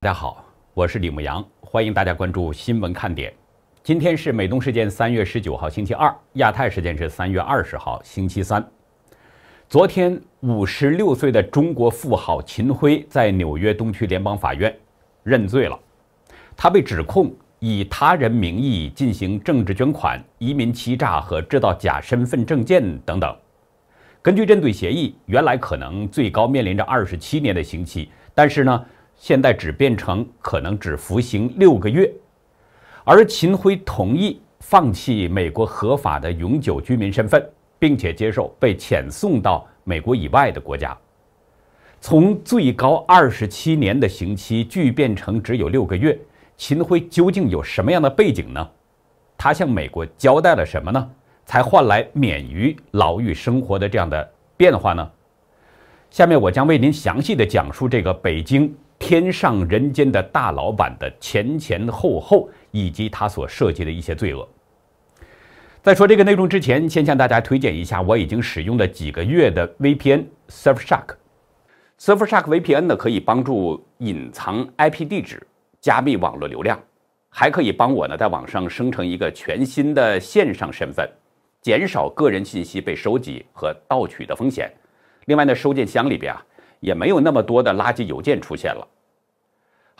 大家好，我是李牧阳，欢迎大家关注新闻看点。今天是美东时间三月十九号星期二，亚太时间是三月二十号星期三。昨天，五十六岁的中国富豪秦辉在纽约东区联邦法院认罪了。他被指控以他人名义进行政治捐款、移民欺诈和制造假身份证件等等。根据认罪协议，原来可能最高面临着二十七年的刑期，但是呢。现在只变成可能只服刑六个月，而秦辉同意放弃美国合法的永久居民身份，并且接受被遣送到美国以外的国家。从最高二十七年的刑期，巨变成只有六个月，秦辉究竟有什么样的背景呢？他向美国交代了什么呢？才换来免于牢狱生活的这样的变化呢？下面我将为您详细的讲述这个北京。天上人间的大老板的前前后后，以及他所涉及的一些罪恶。在说这个内容之前，先向大家推荐一下我已经使用了几个月的 VPN Surfshark。Surfshark VPN 呢，可以帮助隐藏 IP 地址、加密网络流量，还可以帮我呢在网上生成一个全新的线上身份，减少个人信息被收集和盗取的风险。另外呢，收件箱里边啊也没有那么多的垃圾邮件出现了。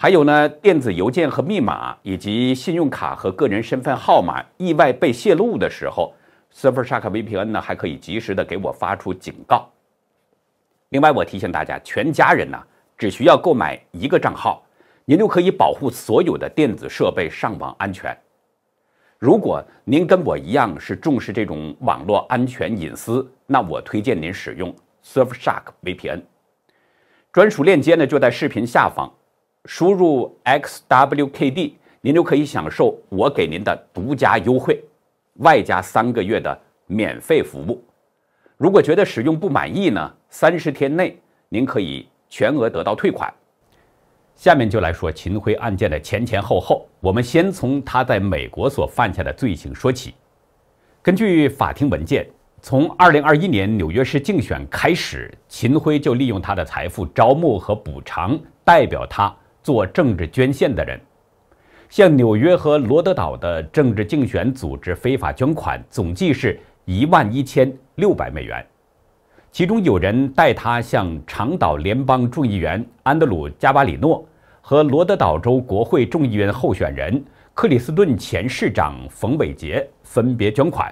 还有呢，电子邮件和密码，以及信用卡和个人身份号码意外被泄露的时候，Surfshark VPN 呢还可以及时的给我发出警告。另外，我提醒大家，全家人呢只需要购买一个账号，您就可以保护所有的电子设备上网安全。如果您跟我一样是重视这种网络安全隐私，那我推荐您使用 Surfshark VPN。专属链接呢就在视频下方。输入 xwkd，您就可以享受我给您的独家优惠，外加三个月的免费服务。如果觉得使用不满意呢？三十天内您可以全额得到退款。下面就来说秦辉案件的前前后后。我们先从他在美国所犯下的罪行说起。根据法庭文件，从二零二一年纽约市竞选开始，秦辉就利用他的财富招募和补偿代表他。做政治捐献的人，向纽约和罗德岛的政治竞选组织非法捐款总计是一万一千六百美元，其中有人代他向长岛联邦众议员安德鲁·加巴里诺和罗德岛州国会众议员候选人克里斯顿前市长冯伟杰分别捐款。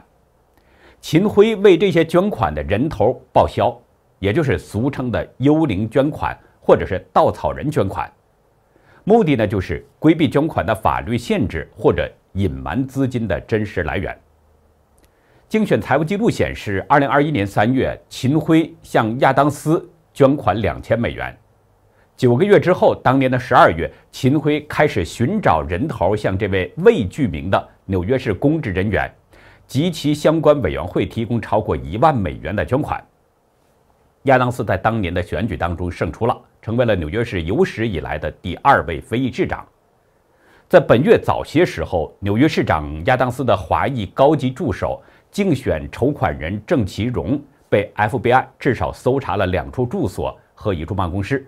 秦辉为这些捐款的人头报销，也就是俗称的“幽灵捐款”或者是“稻草人捐款”。目的呢，就是规避捐款的法律限制或者隐瞒资金的真实来源。竞选财务记录显示，二零二一年三月，秦辉向亚当斯捐款两千美元。九个月之后，当年的十二月，秦辉开始寻找人头，向这位未具名的纽约市公职人员及其相关委员会提供超过一万美元的捐款。亚当斯在当年的选举当中胜出了。成为了纽约市有史以来的第二位非裔市长。在本月早些时候，纽约市长亚当斯的华裔高级助手、竞选筹款人郑其荣被 FBI 至少搜查了两处住所和一处办公室。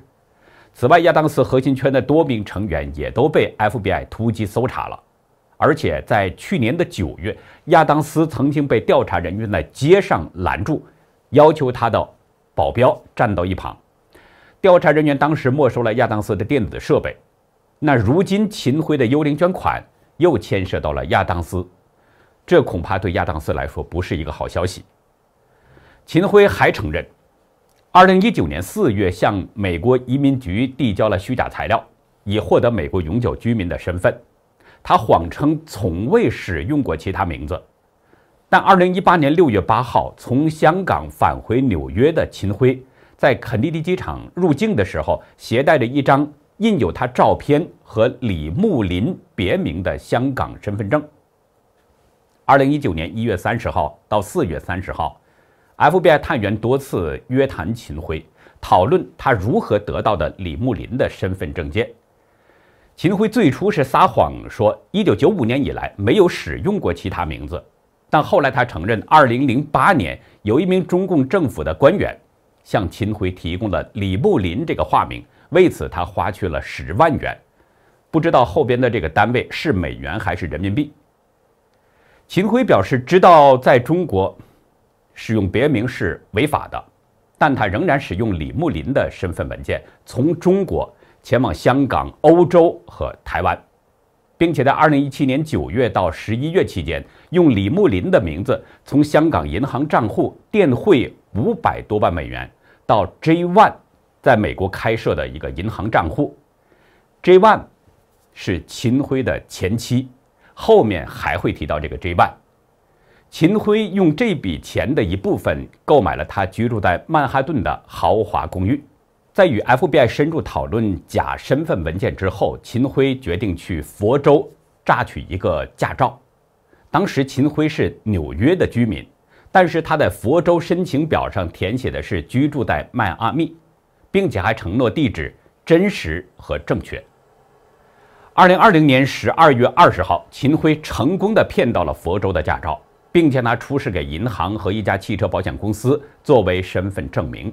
此外，亚当斯核心圈的多名成员也都被 FBI 突击搜查了。而且在去年的九月，亚当斯曾经被调查人员在街上拦住，要求他的保镖站到一旁。调查人员当时没收了亚当斯的电子设备，那如今秦辉的“幽灵捐款”又牵涉到了亚当斯，这恐怕对亚当斯来说不是一个好消息。秦辉还承认，二零一九年四月向美国移民局递交了虚假材料，以获得美国永久居民的身份。他谎称从未使用过其他名字，但二零一八年六月八号从香港返回纽约的秦辉。在肯尼迪机场入境的时候，携带着一张印有他照片和李木林别名的香港身份证。二零一九年一月三十号到四月三十号，FBI 探员多次约谈秦辉，讨论他如何得到的李木林的身份证件。秦辉最初是撒谎说一九九五年以来没有使用过其他名字，但后来他承认，二零零八年有一名中共政府的官员。向秦辉提供了李木林这个化名，为此他花去了十万元，不知道后边的这个单位是美元还是人民币。秦辉表示，知道在中国使用别名是违法的，但他仍然使用李木林的身份文件，从中国前往香港、欧洲和台湾，并且在二零一七年九月到十一月期间，用李木林的名字从香港银行账户电汇五百多万美元。到 J One 在美国开设的一个银行账户。J One 是秦辉的前妻，后面还会提到这个 J One。秦辉用这笔钱的一部分购买了他居住在曼哈顿的豪华公寓。在与 FBI 深入讨论假身份文件之后，秦辉决定去佛州榨取一个驾照。当时秦辉是纽约的居民。但是他在佛州申请表上填写的是居住在迈阿密，并且还承诺地址真实和正确。二零二零年十二月二十号，秦辉成功的骗到了佛州的驾照，并将它出示给银行和一家汽车保险公司作为身份证明。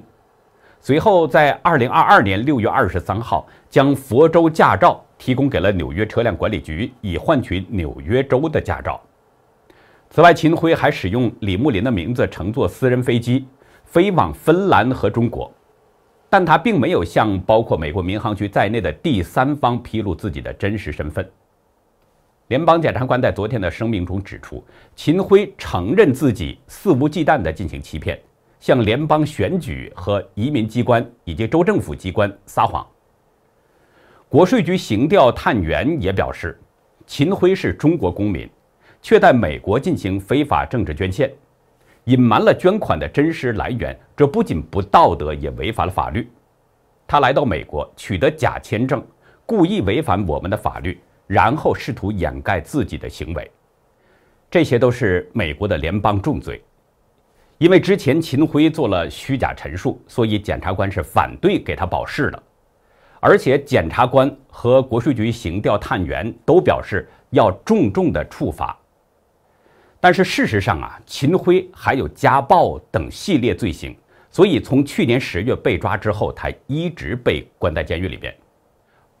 随后在二零二二年六月二十三号，将佛州驾照提供给了纽约车辆管理局，以换取纽约州的驾照。此外，秦辉还使用李木林的名字乘坐私人飞机飞往芬兰和中国，但他并没有向包括美国民航局在内的第三方披露自己的真实身份。联邦检察官在昨天的声明中指出，秦辉承认自己肆无忌惮地进行欺骗，向联邦选举和移民机关以及州政府机关撒谎。国税局刑调探员也表示，秦辉是中国公民。却在美国进行非法政治捐献，隐瞒了捐款的真实来源，这不仅不道德，也违反了法律。他来到美国取得假签证，故意违反我们的法律，然后试图掩盖自己的行为，这些都是美国的联邦重罪。因为之前秦辉做了虚假陈述，所以检察官是反对给他保释的。而且检察官和国税局刑调探员都表示要重重的处罚。但是事实上啊，秦辉还有家暴等系列罪行，所以从去年十月被抓之后，他一直被关在监狱里边。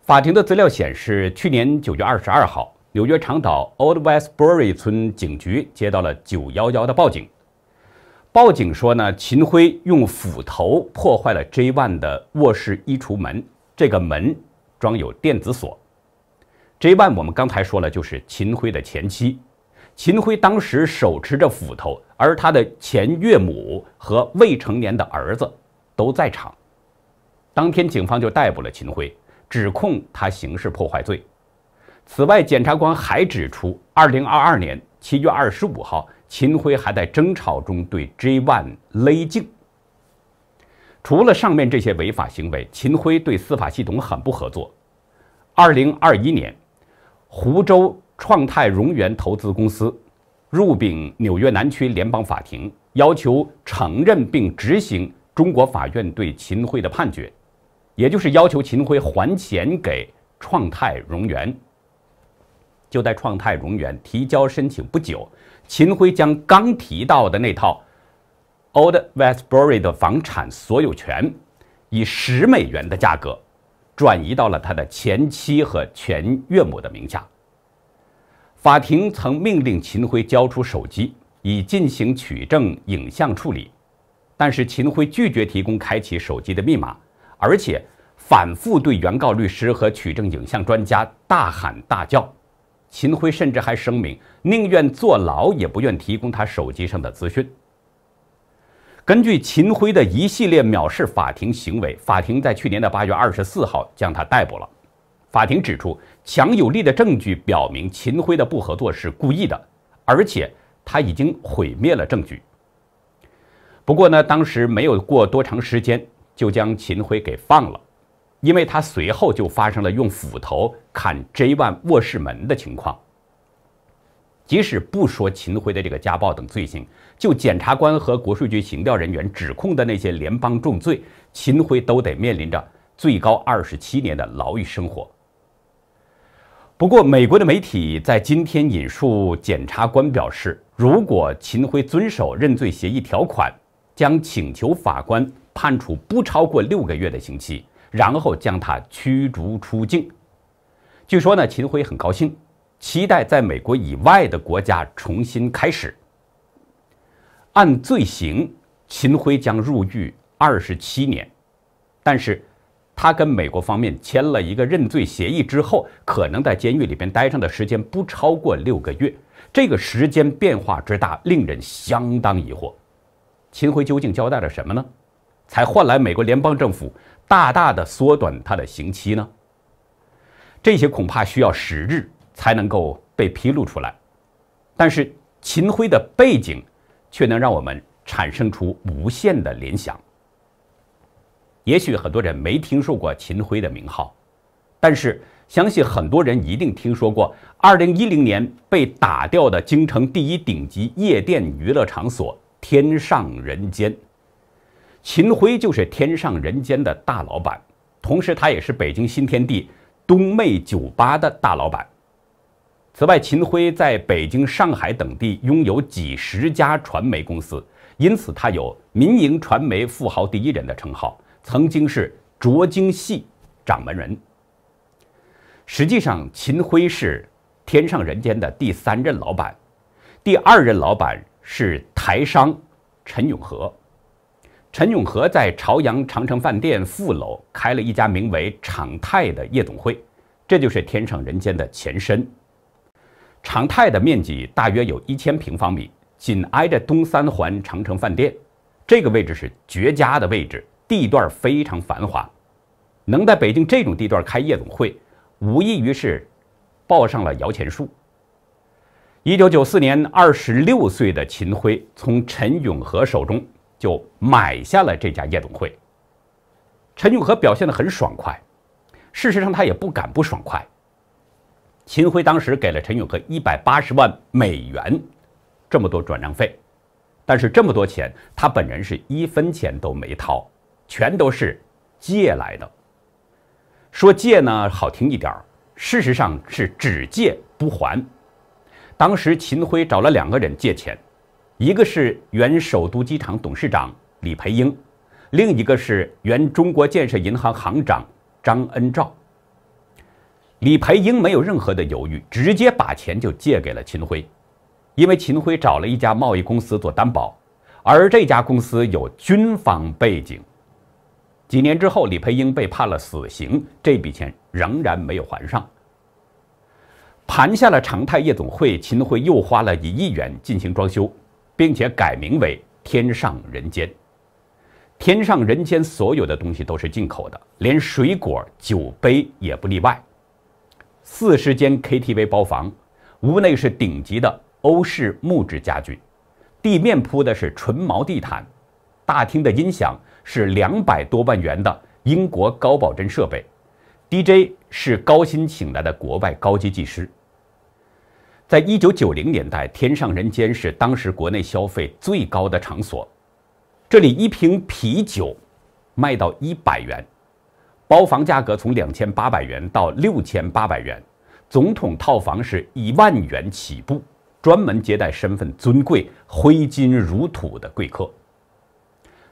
法庭的资料显示，去年九月二十二号，纽约长岛 Old Westbury 村警局接到了九幺幺的报警，报警说呢，秦辉用斧头破坏了 J one 的卧室衣橱门，这个门装有电子锁。J one 我们刚才说了，就是秦辉的前妻。秦辉当时手持着斧头，而他的前岳母和未成年的儿子都在场。当天，警方就逮捕了秦辉，指控他刑事破坏罪。此外，检察官还指出，2022年7月25号，秦辉还在争吵中对 J One 勒颈。除了上面这些违法行为，秦辉对司法系统很不合作。2021年，湖州。创泰融源投资公司入禀纽约南区联邦法庭，要求承认并执行中国法院对秦辉的判决，也就是要求秦辉还钱给创泰融源。就在创泰融源提交申请不久，秦辉将刚提到的那套 Old Westbury 的房产所有权，以十美元的价格，转移到了他的前妻和前岳母的名下。法庭曾命令秦辉交出手机，以进行取证影像处理，但是秦辉拒绝提供开启手机的密码，而且反复对原告律师和取证影像专家大喊大叫。秦辉甚至还声明宁愿坐牢也不愿提供他手机上的资讯。根据秦辉的一系列藐视法庭行为，法庭在去年的八月二十四号将他逮捕了。法庭指出。强有力的证据表明，秦辉的不合作是故意的，而且他已经毁灭了证据。不过呢，当时没有过多长时间就将秦辉给放了，因为他随后就发生了用斧头砍 J 万卧室门的情况。即使不说秦辉的这个家暴等罪行，就检察官和国税局刑调人员指控的那些联邦重罪，秦辉都得面临着最高二十七年的牢狱生活。不过，美国的媒体在今天引述检察官表示，如果秦辉遵守认罪协议条款，将请求法官判处不超过六个月的刑期，然后将他驱逐出境。据说呢，秦辉很高兴，期待在美国以外的国家重新开始。按罪行，秦辉将入狱二十七年，但是。他跟美国方面签了一个认罪协议之后，可能在监狱里边待上的时间不超过六个月。这个时间变化之大，令人相当疑惑。秦辉究竟交代了什么呢？才换来美国联邦政府大大的缩短他的刑期呢？这些恐怕需要时日才能够被披露出来。但是秦辉的背景，却能让我们产生出无限的联想。也许很多人没听说过秦辉的名号，但是相信很多人一定听说过2010年被打掉的京城第一顶级夜店娱乐场所“天上人间”。秦辉就是“天上人间”的大老板，同时他也是北京新天地“东妹”酒吧的大老板。此外，秦辉在北京、上海等地拥有几十家传媒公司，因此他有“民营传媒富豪第一人”的称号。曾经是卓晶系掌门人。实际上，秦辉是天上人间的第三任老板，第二任老板是台商陈永和。陈永和在朝阳长城饭店副楼开了一家名为“长泰”的夜总会，这就是天上人间的前身。长泰的面积大约有一千平方米，紧挨着东三环长城饭店，这个位置是绝佳的位置。地段非常繁华，能在北京这种地段开夜总会，无异于是抱上了摇钱树。一九九四年，二十六岁的秦辉从陈永和手中就买下了这家夜总会。陈永和表现得很爽快，事实上他也不敢不爽快。秦辉当时给了陈永和一百八十万美元，这么多转让费，但是这么多钱他本人是一分钱都没掏。全都是借来的。说借呢，好听一点事实上是只借不还。当时秦辉找了两个人借钱，一个是原首都机场董事长李培英，另一个是原中国建设银行行长张恩照。李培英没有任何的犹豫，直接把钱就借给了秦辉，因为秦辉找了一家贸易公司做担保，而这家公司有军方背景。几年之后，李培英被判了死刑，这笔钱仍然没有还上。盘下了长泰夜总会，秦桧又花了一亿元进行装修，并且改名为“天上人间”。天上人间所有的东西都是进口的，连水果、酒杯也不例外。四十间 KTV 包房，屋内是顶级的欧式木质家具，地面铺的是纯毛地毯，大厅的音响。是两百多万元的英国高保真设备，DJ 是高薪请来的国外高级技师。在一九九零年代，天上人间是当时国内消费最高的场所。这里一瓶啤酒卖到一百元，包房价格从两千八百元到六千八百元，总统套房是一万元起步，专门接待身份尊贵、挥金如土的贵客。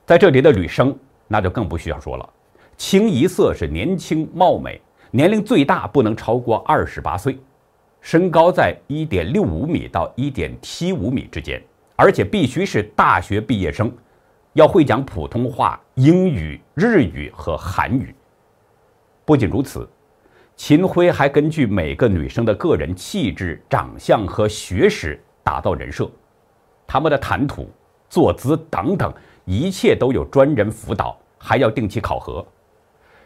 在这里的女生那就更不需要说了，清一色是年轻貌美，年龄最大不能超过二十八岁，身高在一点六五米到一点七五米之间，而且必须是大学毕业生，要会讲普通话、英语、日语和韩语。不仅如此，秦辉还根据每个女生的个人气质、长相和学识打造人设，他们的谈吐、坐姿等等。一切都有专人辅导，还要定期考核，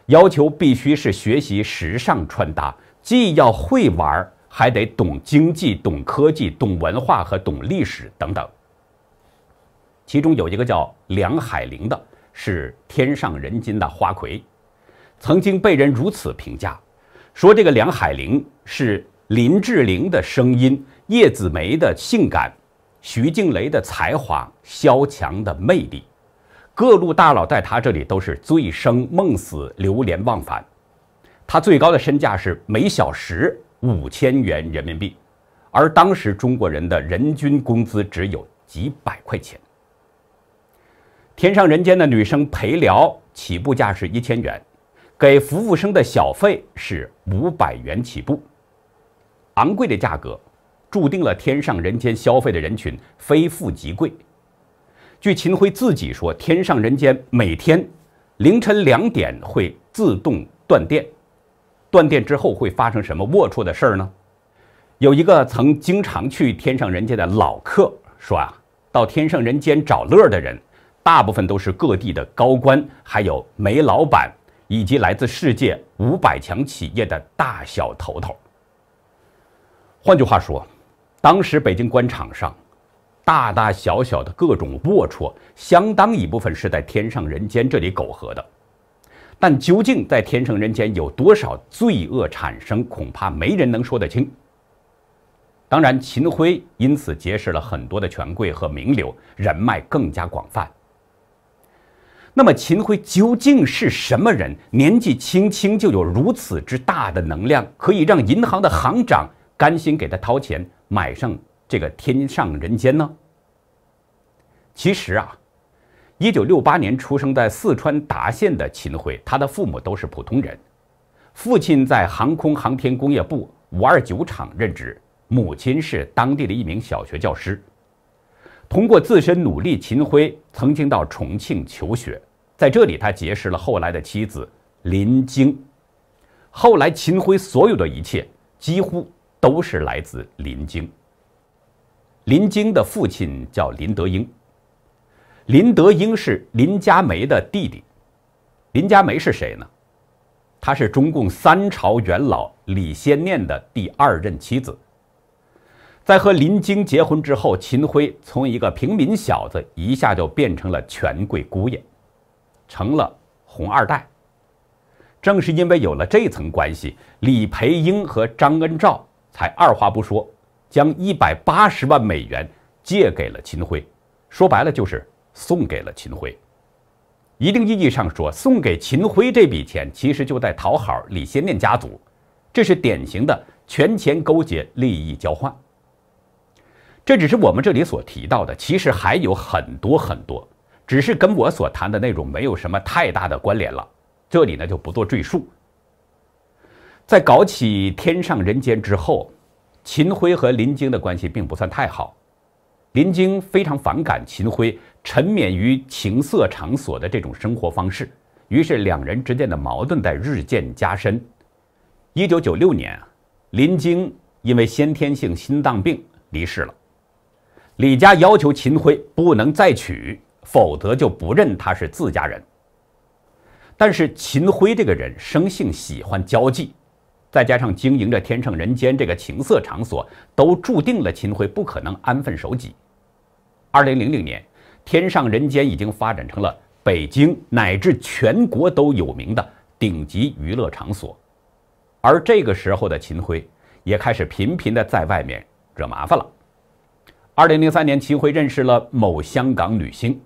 要求必须是学习时尚穿搭，既要会玩，还得懂经济、懂科技、懂文化和懂历史等等。其中有一个叫梁海玲的，是天上人间的花魁，曾经被人如此评价，说这个梁海玲是林志玲的声音，叶子楣的性感，徐静蕾的才华，萧蔷的魅力。各路大佬在他这里都是醉生梦死、流连忘返。他最高的身价是每小时五千元人民币，而当时中国人的人均工资只有几百块钱。天上人间的女生陪聊起步价是一千元，给服务生的小费是五百元起步。昂贵的价格，注定了天上人间消费的人群非富即贵。据秦辉自己说，天上人间每天凌晨两点会自动断电，断电之后会发生什么龌龊的事儿呢？有一个曾经常去天上人间的老客说啊，到天上人间找乐的人，大部分都是各地的高官，还有煤老板，以及来自世界五百强企业的大小头头。换句话说，当时北京官场上。大大小小的各种龌龊，相当一部分是在天上人间这里苟合的，但究竟在天上人间有多少罪恶产生，恐怕没人能说得清。当然，秦辉因此结识了很多的权贵和名流，人脉更加广泛。那么，秦辉究竟是什么人？年纪轻轻就有如此之大的能量，可以让银行的行长甘心给他掏钱买上？这个天上人间呢？其实啊，一九六八年出生在四川达县的秦辉，他的父母都是普通人，父亲在航空航天工业部五二九厂任职，母亲是当地的一名小学教师。通过自身努力，秦辉曾经到重庆求学，在这里他结识了后来的妻子林晶。后来，秦辉所有的一切几乎都是来自林晶。林京的父亲叫林德英。林德英是林佳梅的弟弟。林佳梅是谁呢？他是中共三朝元老李先念的第二任妻子。在和林京结婚之后，秦辉从一个平民小子一下就变成了权贵姑爷，成了红二代。正是因为有了这层关系，李培英和张恩照才二话不说。将一百八十万美元借给了秦辉，说白了就是送给了秦辉。一定意义上说，送给秦辉这笔钱，其实就在讨好李先念家族。这是典型的权钱勾结、利益交换。这只是我们这里所提到的，其实还有很多很多，只是跟我所谈的内容没有什么太大的关联了，这里呢就不做赘述。在搞起《天上人间》之后。秦辉和林晶的关系并不算太好，林晶非常反感秦辉沉湎于情色场所的这种生活方式，于是两人之间的矛盾在日渐加深。一九九六年，啊，林晶因为先天性心脏病离世了，李家要求秦辉不能再娶，否则就不认他是自家人。但是秦辉这个人生性喜欢交际。再加上经营着天上人间这个情色场所，都注定了秦辉不可能安分守己。二零零零年，天上人间已经发展成了北京乃至全国都有名的顶级娱乐场所，而这个时候的秦辉也开始频频的在外面惹麻烦了。二零零三年，秦辉认识了某香港女星。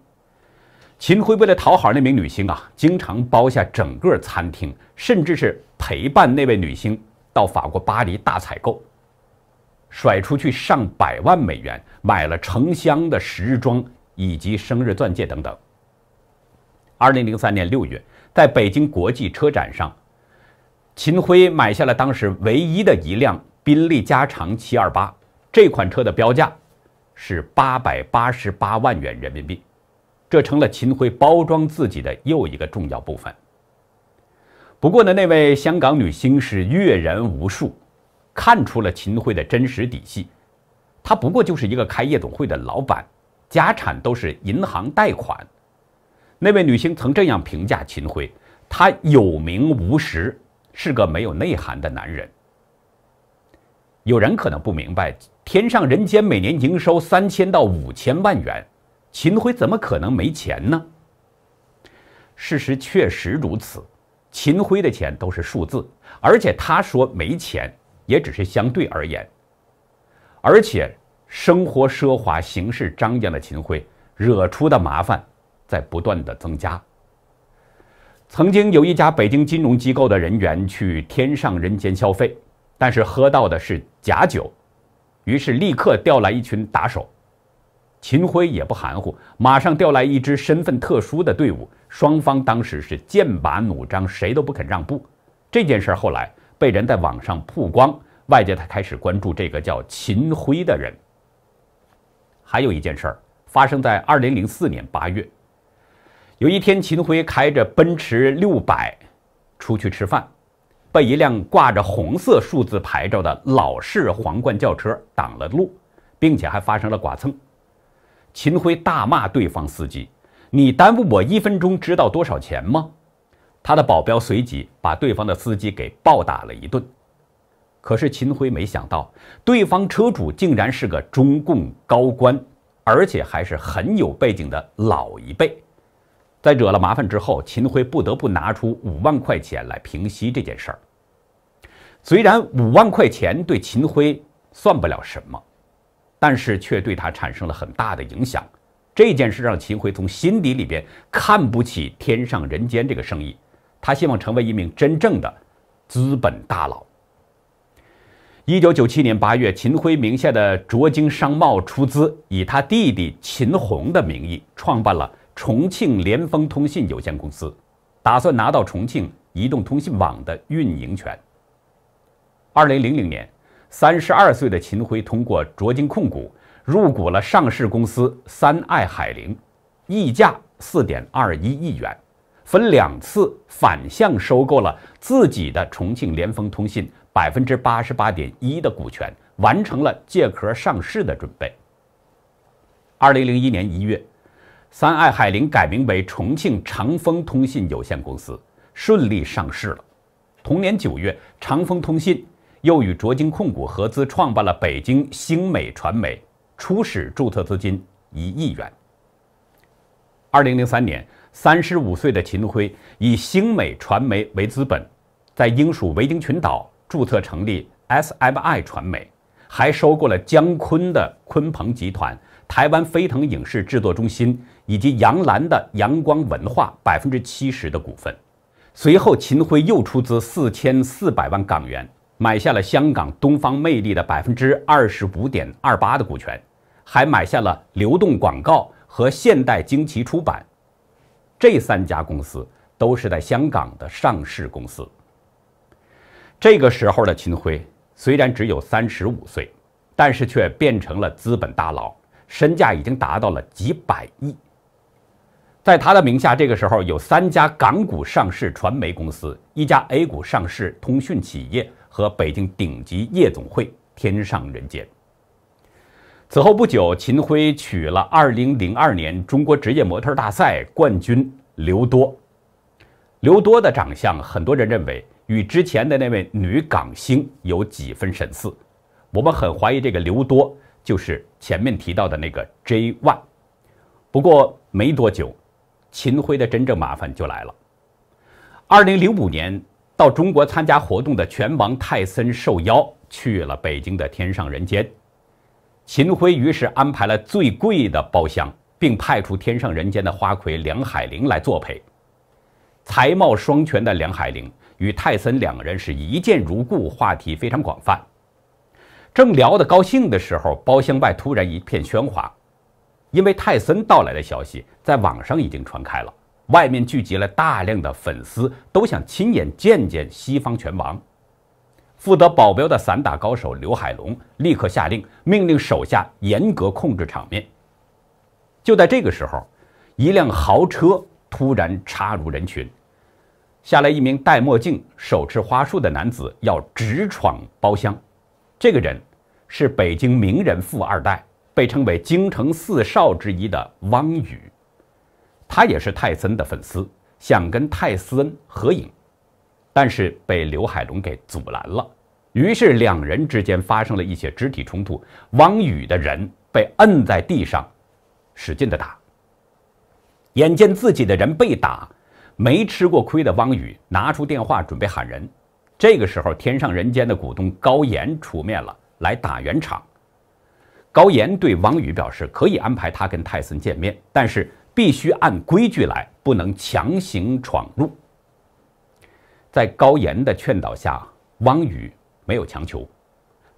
秦辉为了讨好那名女星啊，经常包下整个餐厅，甚至是陪伴那位女星到法国巴黎大采购，甩出去上百万美元，买了成箱的时装以及生日钻戒等等。二零零三年六月，在北京国际车展上，秦辉买下了当时唯一的一辆宾利加长七二八，这款车的标价是八百八十八万元人民币。这成了秦辉包装自己的又一个重要部分。不过呢，那位香港女星是阅人无数，看出了秦辉的真实底细。他不过就是一个开夜总会的老板，家产都是银行贷款。那位女星曾这样评价秦辉：“他有名无实，是个没有内涵的男人。”有人可能不明白，《天上人间》每年营收三千到五千万元。秦辉怎么可能没钱呢？事实确实如此，秦辉的钱都是数字，而且他说没钱也只是相对而言。而且生活奢华、行事张扬的秦辉，惹出的麻烦在不断的增加。曾经有一家北京金融机构的人员去天上人间消费，但是喝到的是假酒，于是立刻调来一群打手。秦辉也不含糊，马上调来一支身份特殊的队伍。双方当时是剑拔弩张，谁都不肯让步。这件事后来被人在网上曝光，外界才开始关注这个叫秦辉的人。还有一件事儿发生在二零零四年八月，有一天，秦辉开着奔驰六百出去吃饭，被一辆挂着红色数字牌照的老式皇冠轿车挡了路，并且还发生了剐蹭。秦辉大骂对方司机：“你耽误我一分钟，知道多少钱吗？”他的保镖随即把对方的司机给暴打了一顿。可是秦辉没想到，对方车主竟然是个中共高官，而且还是很有背景的老一辈。在惹了麻烦之后，秦辉不得不拿出五万块钱来平息这件事儿。虽然五万块钱对秦辉算不了什么。但是却对他产生了很大的影响，这件事让秦晖从心底里边看不起“天上人间”这个生意，他希望成为一名真正的资本大佬。一九九七年八月，秦辉名下的卓晶商贸出资，以他弟弟秦虹的名义创办了重庆联丰通信有限公司，打算拿到重庆移动通信网的运营权。二零零零年。三十二岁的秦辉通过卓金控股入股了上市公司三爱海灵，溢价四点二一亿元，分两次反向收购了自己的重庆联丰通信百分之八十八点一的股权，完成了借壳上市的准备。二零零一年一月，三爱海灵改名为重庆长丰通信有限公司，顺利上市了。同年九月，长丰通信。又与卓晶控股合资创办了北京星美传媒，初始注册资金一亿元。二零零三年，三十五岁的秦辉以星美传媒为资本，在英属维京群岛注册成立 S M I 传媒，还收购了姜昆的昆鹏集团、台湾飞腾影视制作中心以及杨澜的阳光文化百分之七十的股份。随后，秦辉又出资四千四百万港元。买下了香港东方魅力的百分之二十五点二八的股权，还买下了流动广告和现代惊奇出版，这三家公司都是在香港的上市公司。这个时候的秦晖虽然只有三十五岁，但是却变成了资本大佬，身价已经达到了几百亿。在他的名下，这个时候有三家港股上市传媒公司，一家 A 股上市通讯企业。和北京顶级夜总会“天上人间”。此后不久，秦辉娶了2002年中国职业模特大赛冠军刘多。刘多的长相，很多人认为与之前的那位女港星有几分神似。我们很怀疑，这个刘多就是前面提到的那个 j One。不过没多久，秦辉的真正麻烦就来了。2005年。到中国参加活动的拳王泰森受邀去了北京的天上人间，秦辉于是安排了最贵的包厢，并派出天上人间的花魁梁海玲来作陪。才貌双全的梁海玲与泰森两人是一见如故，话题非常广泛。正聊得高兴的时候，包厢外突然一片喧哗，因为泰森到来的消息在网上已经传开了。外面聚集了大量的粉丝，都想亲眼见见西方拳王。负责保镖的散打高手刘海龙立刻下令，命令手下严格控制场面。就在这个时候，一辆豪车突然插入人群，下来一名戴墨镜、手持花束的男子，要直闯包厢。这个人是北京名人富二代，被称为京城四少之一的汪雨。他也是泰森的粉丝，想跟泰森合影，但是被刘海龙给阻拦了。于是两人之间发生了一些肢体冲突，汪宇的人被摁在地上，使劲的打。眼见自己的人被打，没吃过亏的汪宇拿出电话准备喊人。这个时候，天上人间的股东高岩出面了，来打圆场。高岩对汪宇表示可以安排他跟泰森见面，但是。必须按规矩来，不能强行闯入。在高岩的劝导下，汪宇没有强求。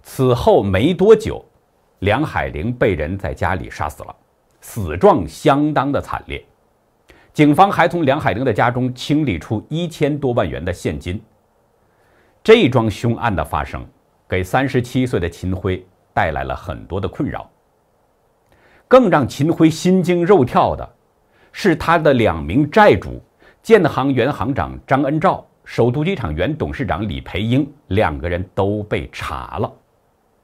此后没多久，梁海玲被人在家里杀死了，死状相当的惨烈。警方还从梁海玲的家中清理出一千多万元的现金。这桩凶案的发生，给三十七岁的秦辉带来了很多的困扰，更让秦辉心惊肉跳的。是他的两名债主，建行原行长张恩照、首都机场原董事长李培英，两个人都被查了。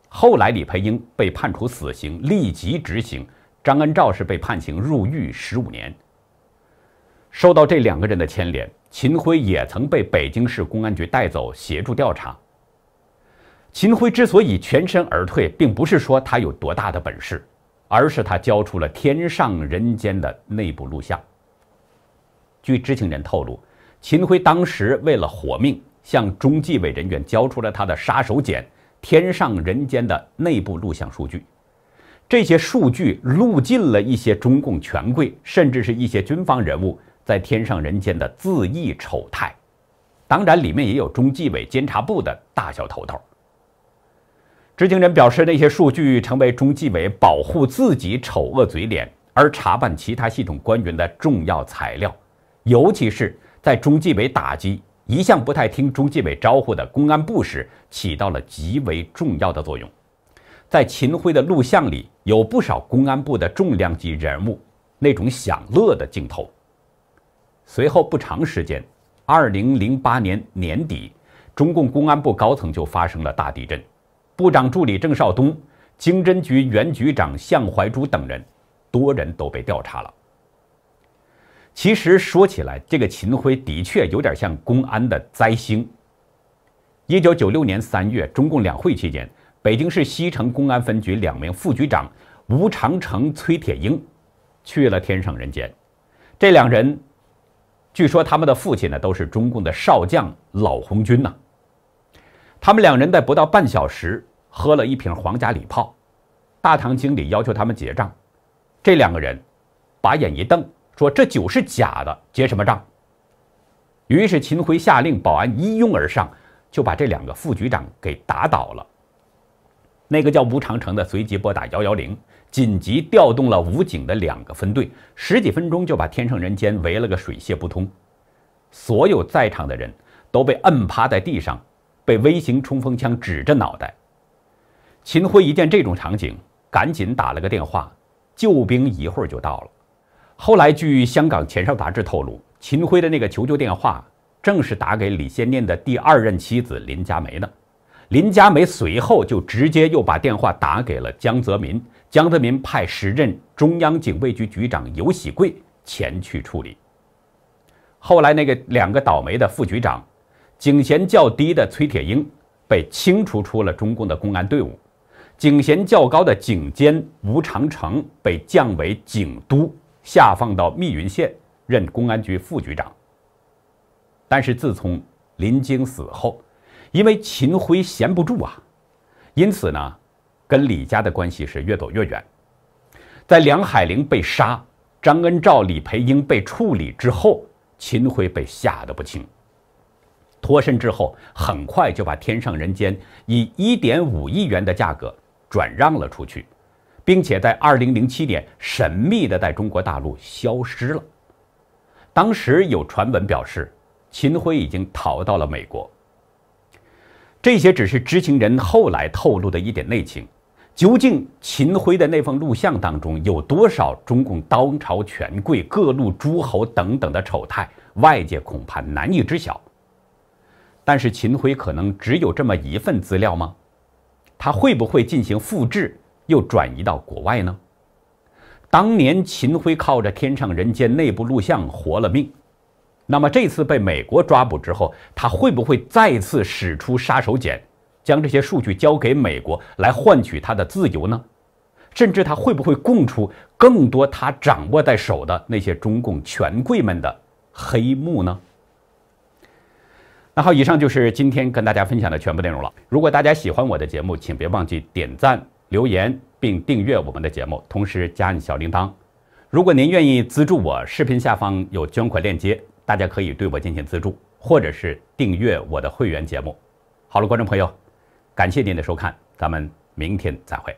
后来，李培英被判处死刑，立即执行；张恩照是被判刑入狱十五年。受到这两个人的牵连，秦辉也曾被北京市公安局带走协助调查。秦辉之所以全身而退，并不是说他有多大的本事。而是他交出了《天上人间》的内部录像。据知情人透露，秦辉当时为了活命，向中纪委人员交出了他的杀手锏——《天上人间》的内部录像数据。这些数据录进了一些中共权贵，甚至是一些军方人物在《天上人间》的自缢丑态。当然，里面也有中纪委监察部的大小头头。知情人表示，那些数据成为中纪委保护自己丑恶嘴脸而查办其他系统官员的重要材料，尤其是在中纪委打击一向不太听中纪委招呼的公安部时，起到了极为重要的作用。在秦辉的录像里，有不少公安部的重量级人物那种享乐的镜头。随后不长时间，二零零八年年底，中共公安部高层就发生了大地震。部长助理郑少东、经侦局原局长向怀珠等人，多人都被调查了。其实说起来，这个秦辉的确有点像公安的灾星。一九九六年三月，中共两会期间，北京市西城公安分局两名副局长吴长城、崔铁英，去了天上人间。这两人，据说他们的父亲呢，都是中共的少将、老红军呐。他们两人在不到半小时喝了一瓶皇家礼炮，大堂经理要求他们结账，这两个人把眼一瞪，说这酒是假的，结什么账？于是秦辉下令保安一拥而上，就把这两个副局长给打倒了。那个叫吴长城的随即拨打幺幺零，紧急调动了武警的两个分队，十几分钟就把天上人间围了个水泄不通，所有在场的人都被摁趴在地上。被微型冲锋枪指着脑袋，秦辉一见这种场景，赶紧打了个电话，救兵一会儿就到了。后来，据香港《前哨》杂志透露，秦辉的那个求救电话正是打给李先念的第二任妻子林佳梅的。林佳梅随后就直接又把电话打给了江泽民，江泽民派时任中央警卫局局长尤喜贵前去处理。后来，那个两个倒霉的副局长。警衔较低的崔铁英被清除出了中共的公安队伍，警衔较高的警监吴长城被降为警督，下放到密云县任公安局副局长。但是自从林晶死后，因为秦辉闲不住啊，因此呢，跟李家的关系是越走越远。在梁海玲被杀、张恩照、李培英被处理之后，秦辉被吓得不轻。脱身之后，很快就把《天上人间》以一点五亿元的价格转让了出去，并且在二零零七年神秘的在中国大陆消失了。当时有传闻表示，秦辉已经逃到了美国。这些只是知情人后来透露的一点内情。究竟秦辉的那份录像当中有多少中共当朝权贵、各路诸侯等等的丑态，外界恐怕难以知晓。但是秦辉可能只有这么一份资料吗？他会不会进行复制，又转移到国外呢？当年秦辉靠着《天上人间》内部录像活了命，那么这次被美国抓捕之后，他会不会再次使出杀手锏，将这些数据交给美国来换取他的自由呢？甚至他会不会供出更多他掌握在手的那些中共权贵们的黑幕呢？那好，以上就是今天跟大家分享的全部内容了。如果大家喜欢我的节目，请别忘记点赞、留言并订阅我们的节目，同时加小铃铛。如果您愿意资助我，视频下方有捐款链接，大家可以对我进行资助，或者是订阅我的会员节目。好了，观众朋友，感谢您的收看，咱们明天再会。